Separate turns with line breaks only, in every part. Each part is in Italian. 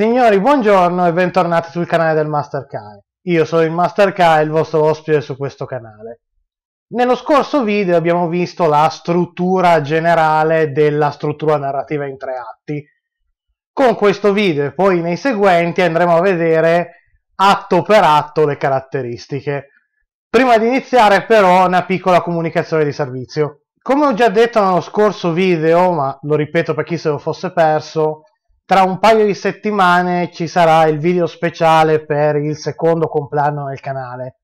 Signori, buongiorno e bentornati sul canale del Master Kai. Io sono il Master Kai, il vostro ospite su questo canale. Nello scorso video abbiamo visto la struttura generale della struttura narrativa in tre atti. Con questo video e poi nei seguenti andremo a vedere atto per atto le caratteristiche. Prima di iniziare però una piccola comunicazione di servizio. Come ho già detto nello scorso video, ma lo ripeto per chi se lo fosse perso, tra un paio di settimane ci sarà il video speciale per il secondo compleanno del canale.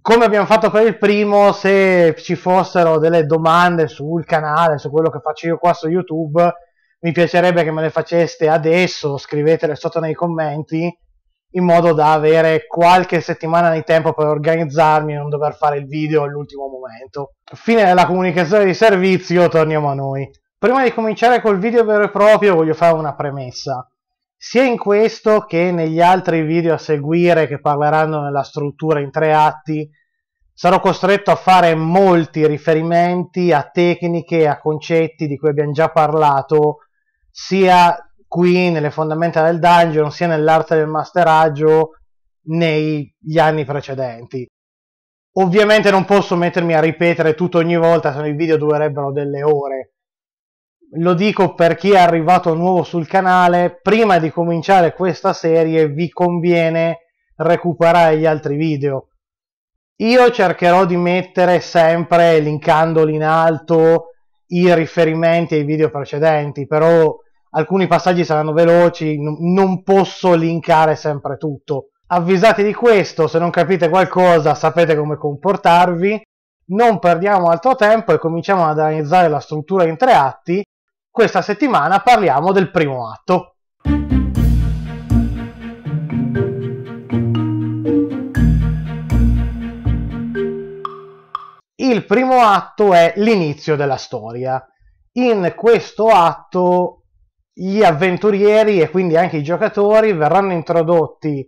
Come abbiamo fatto per il primo, se ci fossero delle domande sul canale, su quello che faccio io qua su YouTube, mi piacerebbe che me le faceste adesso, scrivetele sotto nei commenti, in modo da avere qualche settimana di tempo per organizzarmi e non dover fare il video all'ultimo momento. Fine della comunicazione di servizio, torniamo a noi. Prima di cominciare col video vero e proprio voglio fare una premessa. Sia in questo che negli altri video a seguire che parleranno nella struttura in tre atti, sarò costretto a fare molti riferimenti a tecniche, a concetti di cui abbiamo già parlato, sia qui nelle fondamenta del dungeon, sia nell'arte del masteraggio negli anni precedenti. Ovviamente non posso mettermi a ripetere tutto ogni volta, se no i video durerebbero delle ore lo dico per chi è arrivato nuovo sul canale, prima di cominciare questa serie vi conviene recuperare gli altri video. Io cercherò di mettere sempre, linkandoli in alto, i riferimenti ai video precedenti, però alcuni passaggi saranno veloci, non posso linkare sempre tutto. Avvisati di questo, se non capite qualcosa sapete come comportarvi. Non perdiamo altro tempo e cominciamo ad analizzare la struttura in tre atti questa settimana parliamo del primo atto. Il primo atto è l'inizio della storia. In questo atto gli avventurieri e quindi anche i giocatori verranno introdotti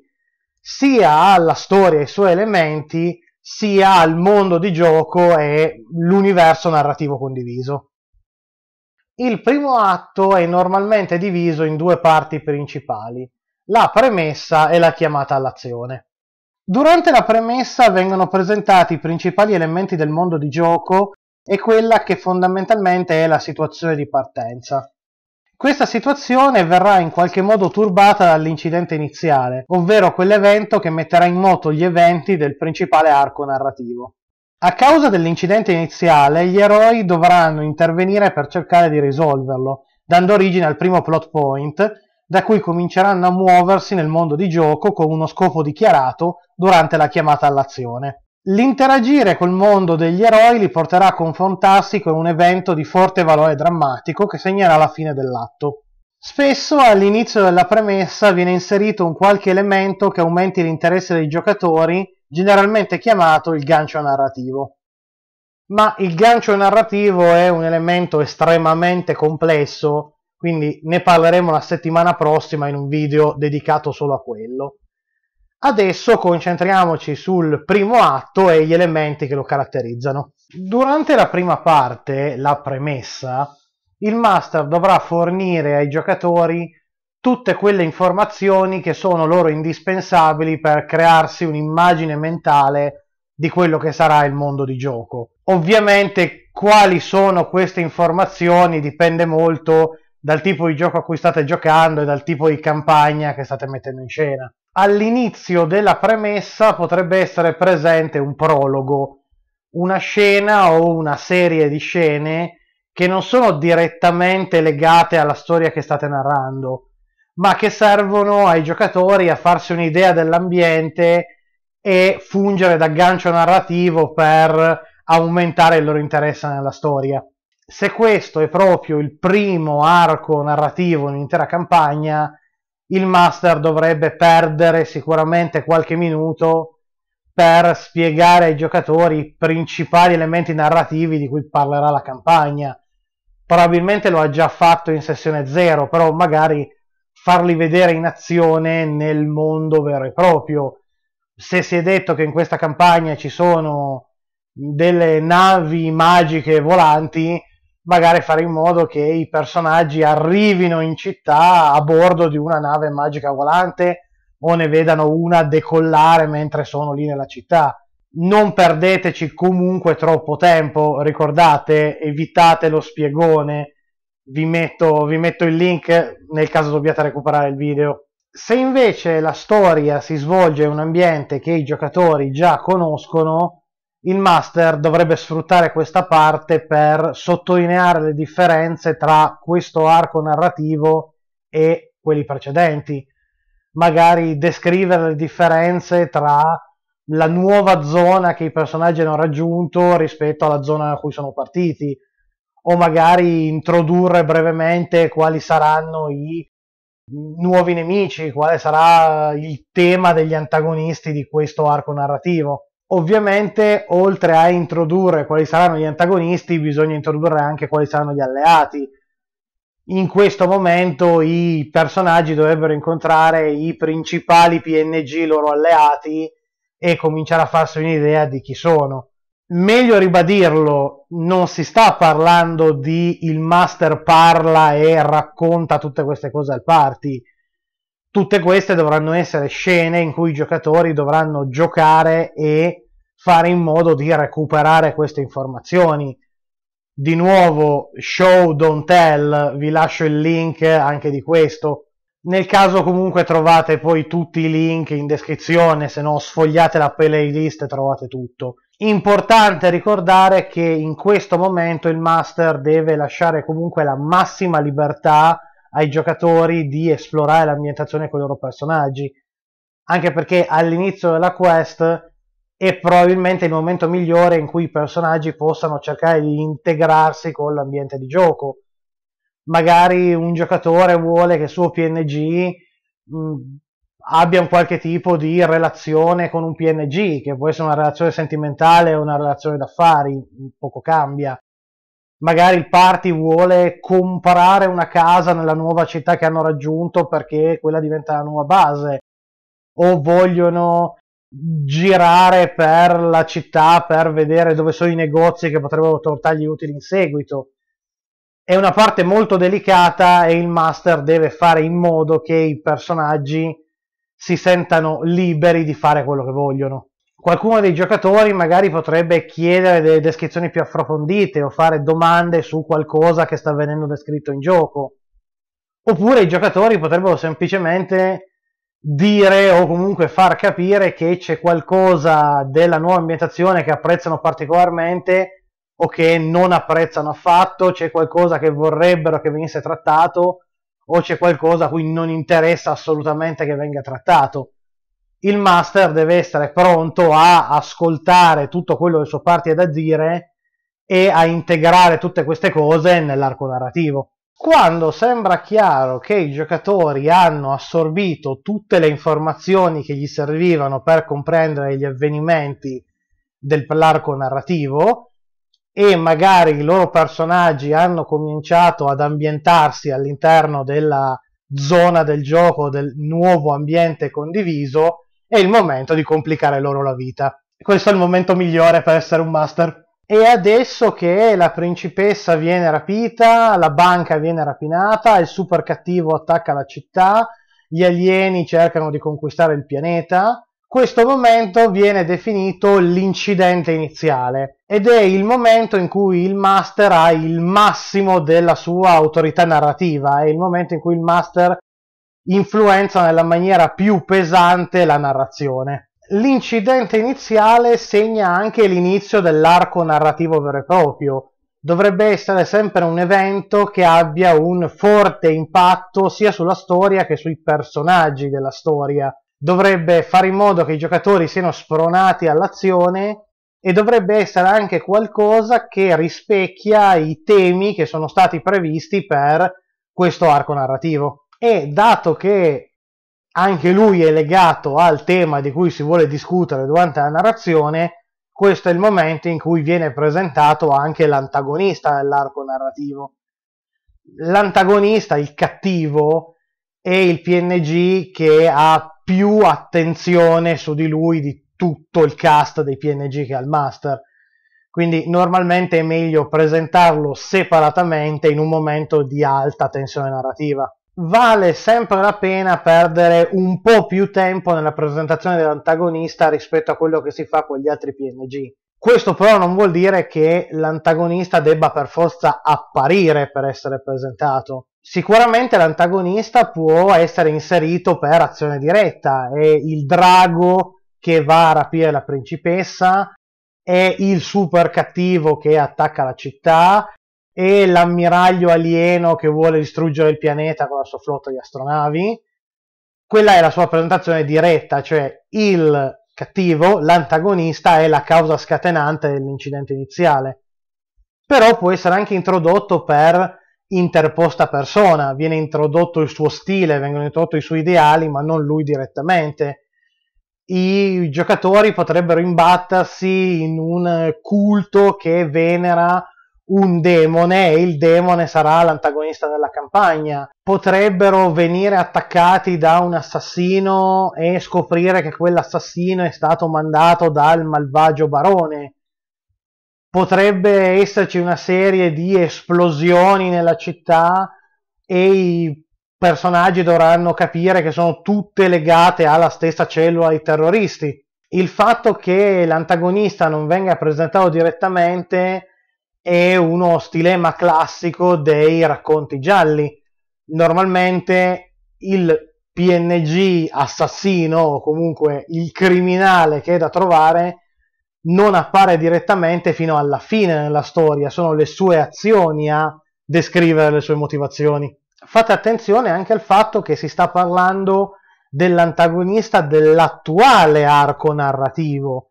sia alla storia e ai suoi elementi, sia al mondo di gioco e l'universo narrativo condiviso. Il primo atto è normalmente diviso in due parti principali, la premessa e la chiamata all'azione. Durante la premessa vengono presentati i principali elementi del mondo di gioco e quella che fondamentalmente è la situazione di partenza. Questa situazione verrà in qualche modo turbata dall'incidente iniziale, ovvero quell'evento che metterà in moto gli eventi del principale arco narrativo. A causa dell'incidente iniziale, gli eroi dovranno intervenire per cercare di risolverlo, dando origine al primo plot point, da cui cominceranno a muoversi nel mondo di gioco con uno scopo dichiarato durante la chiamata all'azione. L'interagire col mondo degli eroi li porterà a confrontarsi con un evento di forte valore drammatico che segnerà la fine dell'atto. Spesso all'inizio della premessa viene inserito un qualche elemento che aumenti l'interesse dei giocatori generalmente chiamato il gancio narrativo. Ma il gancio narrativo è un elemento estremamente complesso, quindi ne parleremo la settimana prossima in un video dedicato solo a quello. Adesso concentriamoci sul primo atto e gli elementi che lo caratterizzano. Durante la prima parte, la premessa, il master dovrà fornire ai giocatori tutte quelle informazioni che sono loro indispensabili per crearsi un'immagine mentale di quello che sarà il mondo di gioco. Ovviamente quali sono queste informazioni dipende molto dal tipo di gioco a cui state giocando e dal tipo di campagna che state mettendo in scena. All'inizio della premessa potrebbe essere presente un prologo, una scena o una serie di scene che non sono direttamente legate alla storia che state narrando, ma che servono ai giocatori a farsi un'idea dell'ambiente e fungere da gancio narrativo per aumentare il loro interesse nella storia. Se questo è proprio il primo arco narrativo in un'intera campagna, il master dovrebbe perdere sicuramente qualche minuto per spiegare ai giocatori i principali elementi narrativi di cui parlerà la campagna. Probabilmente lo ha già fatto in sessione 0, però magari farli vedere in azione nel mondo vero e proprio. Se si è detto che in questa campagna ci sono delle navi magiche volanti, magari fare in modo che i personaggi arrivino in città a bordo di una nave magica volante o ne vedano una decollare mentre sono lì nella città. Non perdeteci comunque troppo tempo, ricordate, evitate lo spiegone, vi metto, vi metto il link nel caso dobbiate recuperare il video. Se invece la storia si svolge in un ambiente che i giocatori già conoscono, il master dovrebbe sfruttare questa parte per sottolineare le differenze tra questo arco narrativo e quelli precedenti, magari descrivere le differenze tra la nuova zona che i personaggi hanno raggiunto rispetto alla zona da cui sono partiti, o magari introdurre brevemente quali saranno i nuovi nemici, quale sarà il tema degli antagonisti di questo arco narrativo. Ovviamente, oltre a introdurre quali saranno gli antagonisti, bisogna introdurre anche quali saranno gli alleati. In questo momento i personaggi dovrebbero incontrare i principali PNG loro alleati e cominciare a farsi un'idea di chi sono meglio ribadirlo, non si sta parlando di il master parla e racconta tutte queste cose al party. Tutte queste dovranno essere scene in cui i giocatori dovranno giocare e fare in modo di recuperare queste informazioni. Di nuovo, show don't tell, vi lascio il link anche di questo nel caso comunque trovate poi tutti i link in descrizione, se no sfogliate la playlist e trovate tutto. Importante ricordare che in questo momento il master deve lasciare comunque la massima libertà ai giocatori di esplorare l'ambientazione con i loro personaggi, anche perché all'inizio della quest è probabilmente il momento migliore in cui i personaggi possano cercare di integrarsi con l'ambiente di gioco magari un giocatore vuole che il suo PNG mh, mm, abbia un qualche tipo di relazione con un PNG, che può essere una relazione sentimentale o una relazione d'affari, poco cambia. Magari il party vuole comprare una casa nella nuova città che hanno raggiunto perché quella diventa la nuova base, o vogliono girare per la città per vedere dove sono i negozi che potrebbero tortargli utili in seguito è una parte molto delicata e il master deve fare in modo che i personaggi si sentano liberi di fare quello che vogliono. Qualcuno dei giocatori magari potrebbe chiedere delle descrizioni più approfondite o fare domande su qualcosa che sta venendo descritto in gioco. Oppure i giocatori potrebbero semplicemente dire o comunque far capire che c'è qualcosa della nuova ambientazione che apprezzano particolarmente o che non apprezzano affatto, c'è qualcosa che vorrebbero che venisse trattato o c'è qualcosa a cui non interessa assolutamente che venga trattato. Il master deve essere pronto a ascoltare tutto quello che il suo party ha da dire e a integrare tutte queste cose nell'arco narrativo. Quando sembra chiaro che i giocatori hanno assorbito tutte le informazioni che gli servivano per comprendere gli avvenimenti dell'arco narrativo, e magari i loro personaggi hanno cominciato ad ambientarsi all'interno della zona del gioco, del nuovo ambiente condiviso, è il momento di complicare loro la vita. Questo è il momento migliore per essere un master. E adesso che la principessa viene rapita, la banca viene rapinata, il super cattivo attacca la città, gli alieni cercano di conquistare il pianeta, questo momento viene definito l'incidente iniziale ed è il momento in cui il master ha il massimo della sua autorità narrativa, è il momento in cui il master influenza nella maniera più pesante la narrazione. L'incidente iniziale segna anche l'inizio dell'arco narrativo vero e proprio. Dovrebbe essere sempre un evento che abbia un forte impatto sia sulla storia che sui personaggi della storia. Dovrebbe fare in modo che i giocatori siano spronati all'azione e dovrebbe essere anche qualcosa che rispecchia i temi che sono stati previsti per questo arco narrativo. E dato che anche lui è legato al tema di cui si vuole discutere durante la narrazione, questo è il momento in cui viene presentato anche l'antagonista dell'arco narrativo. L'antagonista, il cattivo, è il PNG che ha più attenzione su di lui di tutto il cast dei PNG che ha il master. Quindi normalmente è meglio presentarlo separatamente in un momento di alta tensione narrativa. Vale sempre la pena perdere un po' più tempo nella presentazione dell'antagonista rispetto a quello che si fa con gli altri PNG. Questo però non vuol dire che l'antagonista debba per forza apparire per essere presentato. Sicuramente l'antagonista può essere inserito per azione diretta e il drago che va a rapire la principessa, è il super cattivo che attacca la città, è l'ammiraglio alieno che vuole distruggere il pianeta con la sua flotta di astronavi. Quella è la sua presentazione diretta, cioè il cattivo, l'antagonista, è la causa scatenante dell'incidente iniziale. Però può essere anche introdotto per interposta persona, viene introdotto il suo stile, vengono introdotti i suoi ideali, ma non lui direttamente i giocatori potrebbero imbattersi in un culto che venera un demone e il demone sarà l'antagonista della campagna. Potrebbero venire attaccati da un assassino e scoprire che quell'assassino è stato mandato dal malvagio barone. Potrebbe esserci una serie di esplosioni nella città e i personaggi dovranno capire che sono tutte legate alla stessa cellula di terroristi. Il fatto che l'antagonista non venga presentato direttamente è uno stilema classico dei racconti gialli. Normalmente il PNG assassino o comunque il criminale che è da trovare non appare direttamente fino alla fine della storia, sono le sue azioni a descrivere le sue motivazioni fate attenzione anche al fatto che si sta parlando dell'antagonista dell'attuale arco narrativo,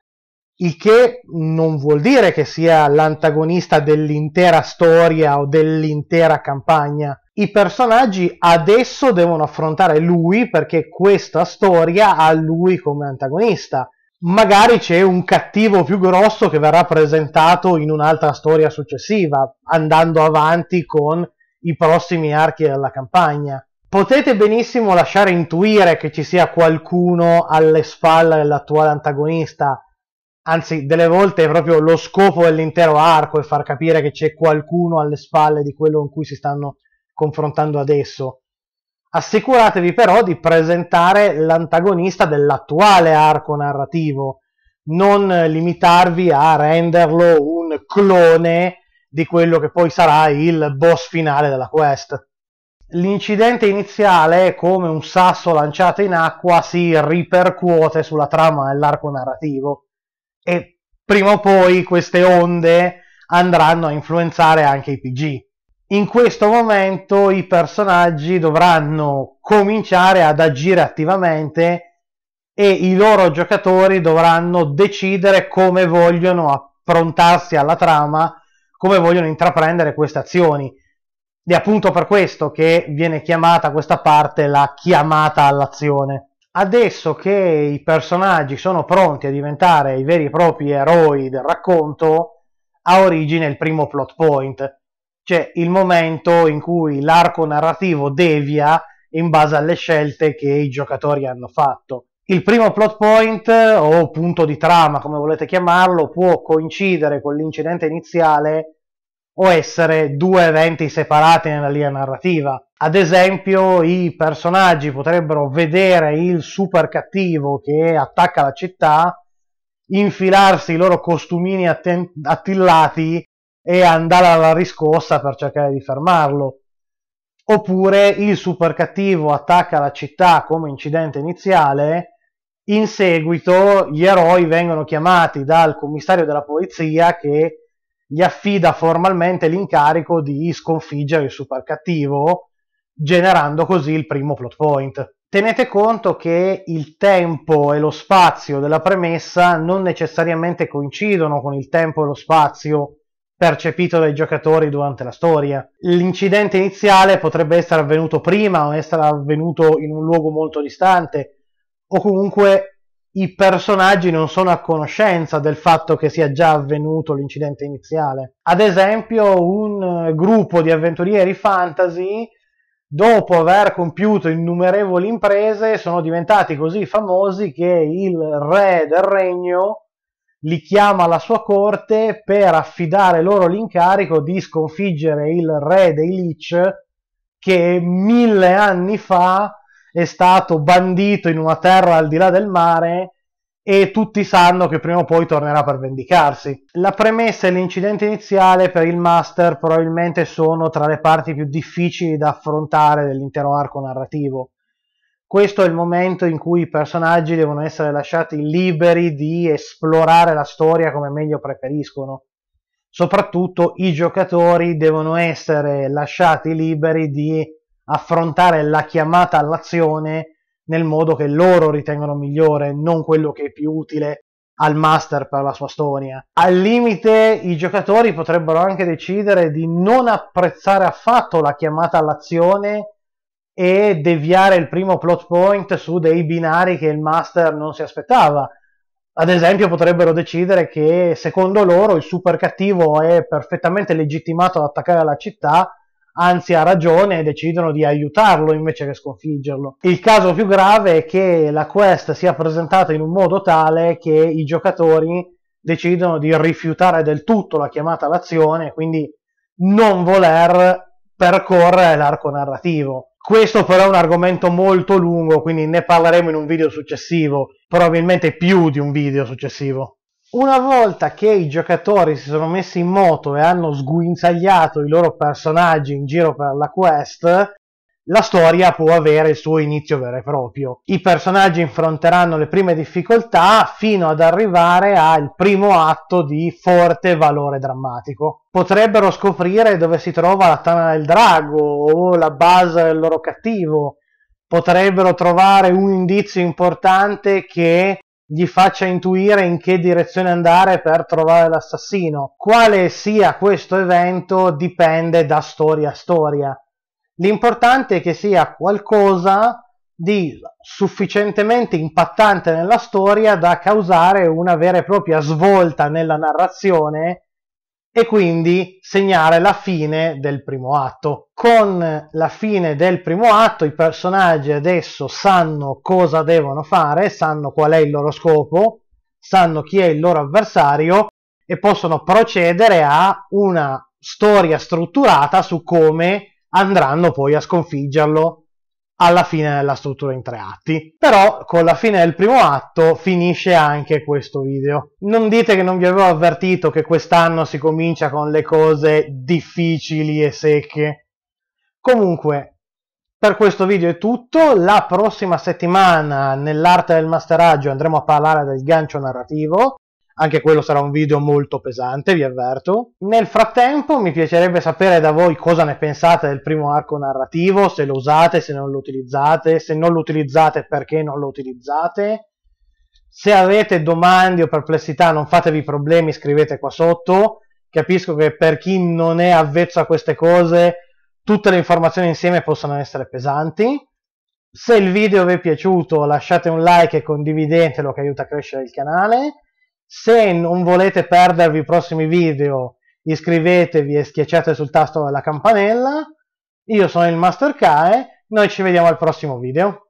il che non vuol dire che sia l'antagonista dell'intera storia o dell'intera campagna. I personaggi adesso devono affrontare lui perché questa storia ha lui come antagonista. Magari c'è un cattivo più grosso che verrà presentato in un'altra storia successiva, andando avanti con i prossimi archi della campagna. Potete benissimo lasciare intuire che ci sia qualcuno alle spalle dell'attuale antagonista, anzi delle volte è proprio lo scopo dell'intero arco è far capire che c'è qualcuno alle spalle di quello con cui si stanno confrontando adesso. Assicuratevi però di presentare l'antagonista dell'attuale arco narrativo, non limitarvi a renderlo un clone di quello che poi sarà il boss finale della quest. L'incidente iniziale, come un sasso lanciato in acqua, si ripercuote sulla trama dell'arco narrativo e prima o poi queste onde andranno a influenzare anche i PG. In questo momento i personaggi dovranno cominciare ad agire attivamente e i loro giocatori dovranno decidere come vogliono approntarsi alla trama come vogliono intraprendere queste azioni. Ed è appunto per questo che viene chiamata questa parte la chiamata all'azione. Adesso che i personaggi sono pronti a diventare i veri e propri eroi del racconto, ha origine il primo plot point, cioè il momento in cui l'arco narrativo devia in base alle scelte che i giocatori hanno fatto. Il primo plot point eh, o punto di trama, come volete chiamarlo, può coincidere con l'incidente iniziale o essere due eventi separati nella linea narrativa. Ad esempio, i personaggi potrebbero vedere il super cattivo che attacca la città, infilarsi i loro costumini atten- attillati e andare alla riscossa per cercare di fermarlo. Oppure il super cattivo attacca la città come incidente iniziale in seguito gli eroi vengono chiamati dal commissario della polizia che gli affida formalmente l'incarico di sconfiggere il super cattivo, generando così il primo plot point. Tenete conto che il tempo e lo spazio della premessa non necessariamente coincidono con il tempo e lo spazio percepito dai giocatori durante la storia. L'incidente iniziale potrebbe essere avvenuto prima o essere avvenuto in un luogo molto distante, o comunque i personaggi non sono a conoscenza del fatto che sia già avvenuto l'incidente iniziale. Ad esempio, un eh, gruppo di avventurieri fantasy, dopo aver compiuto innumerevoli imprese, sono diventati così famosi che il re del regno li chiama alla sua corte per affidare loro l'incarico di sconfiggere il re dei Lich che mille anni fa è stato bandito in una terra al di là del mare e tutti sanno che prima o poi tornerà per vendicarsi. La premessa e l'incidente iniziale per il Master probabilmente sono tra le parti più difficili da affrontare dell'intero arco narrativo. Questo è il momento in cui i personaggi devono essere lasciati liberi di esplorare la storia come meglio preferiscono. Soprattutto i giocatori devono essere lasciati liberi di affrontare la chiamata all'azione nel modo che loro ritengono migliore, non quello che è più utile al master per la sua storia. Al limite i giocatori potrebbero anche decidere di non apprezzare affatto la chiamata all'azione e deviare il primo plot point su dei binari che il master non si aspettava. Ad esempio potrebbero decidere che secondo loro il super cattivo è perfettamente legittimato ad attaccare la città anzi ha ragione decidono di aiutarlo invece che sconfiggerlo. Il caso più grave è che la quest sia presentata in un modo tale che i giocatori decidono di rifiutare del tutto la chiamata all'azione, quindi non voler percorrere l'arco narrativo. Questo però è un argomento molto lungo, quindi ne parleremo in un video successivo, probabilmente più di un video successivo. Una volta che i giocatori si sono messi in moto e hanno sguinzagliato i loro personaggi in giro per la quest, la storia può avere il suo inizio vero e proprio. I personaggi affronteranno le prime difficoltà fino ad arrivare al primo atto di forte valore drammatico. Potrebbero scoprire dove si trova la tana del drago o la base del loro cattivo. Potrebbero trovare un indizio importante che gli faccia intuire in che direzione andare per trovare l'assassino. Quale sia questo evento dipende da storia a storia. L'importante è che sia qualcosa di sufficientemente impattante nella storia da causare una vera e propria svolta nella narrazione e quindi segnare la fine del primo atto. Con la fine del primo atto i personaggi adesso sanno cosa devono fare, sanno qual è il loro scopo, sanno chi è il loro avversario e possono procedere a una storia strutturata su come andranno poi a sconfiggerlo alla fine della struttura in tre atti. Però con la fine del primo atto finisce anche questo video. Non dite che non vi avevo avvertito che quest'anno si comincia con le cose difficili e secche. Comunque, per questo video è tutto. La prossima settimana nell'arte del masteraggio andremo a parlare del gancio narrativo anche quello sarà un video molto pesante, vi avverto. Nel frattempo mi piacerebbe sapere da voi cosa ne pensate del primo arco narrativo, se lo usate, se non lo utilizzate, se non lo utilizzate perché non lo utilizzate. Se avete domande o perplessità non fatevi problemi, scrivete qua sotto. Capisco che per chi non è avvezzo a queste cose tutte le informazioni insieme possono essere pesanti. Se il video vi è piaciuto lasciate un like e condividetelo che aiuta a crescere il canale se non volete perdervi i prossimi video, iscrivetevi e schiacciate sul tasto della campanella. Io sono il Master Kae, noi ci vediamo al prossimo video.